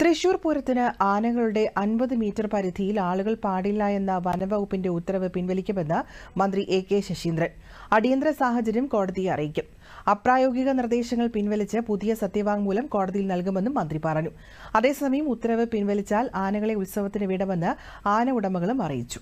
തൃശൂർ പൂരത്തിന് ആനകളുടെ അൻപത് മീറ്റർ പരിധിയിൽ ആളുകൾ പാടില്ല എന്ന വനവകുപ്പിന്റെ ഉത്തരവ് പിൻവലിക്കുമെന്ന് മന്ത്രി എ കെ ശശീന്ദ്രൻ അടിയന്തര സാഹചര്യം കോടതിയെ അറിയിക്കും അപ്രായോഗിക നിർദ്ദേശങ്ങൾ പിൻവലിച്ച് പുതിയ സത്യവാങ്മൂലം കോടതിയിൽ നൽകുമെന്നും മന്ത്രി പറഞ്ഞു അതേസമയം ഉത്തരവ് പിൻവലിച്ചാൽ ആനകളെ ഉത്സവത്തിന് വിടമെന്ന് ആന ഉടമകളും അറിയിച്ചു